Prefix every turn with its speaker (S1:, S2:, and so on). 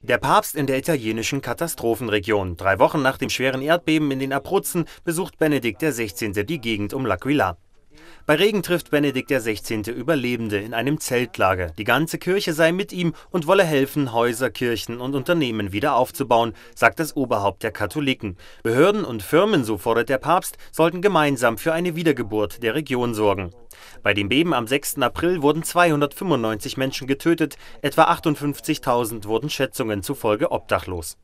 S1: Der Papst in der italienischen Katastrophenregion. Drei Wochen nach dem schweren Erdbeben in den Abruzzen besucht Benedikt XVI. die Gegend um L'Aquila. Bei Regen trifft Benedikt XVI. Überlebende in einem Zeltlager. Die ganze Kirche sei mit ihm und wolle helfen, Häuser, Kirchen und Unternehmen wieder aufzubauen, sagt das Oberhaupt der Katholiken. Behörden und Firmen, so fordert der Papst, sollten gemeinsam für eine Wiedergeburt der Region sorgen. Bei dem Beben am 6. April wurden 295 Menschen getötet, etwa 58.000 wurden Schätzungen zufolge obdachlos.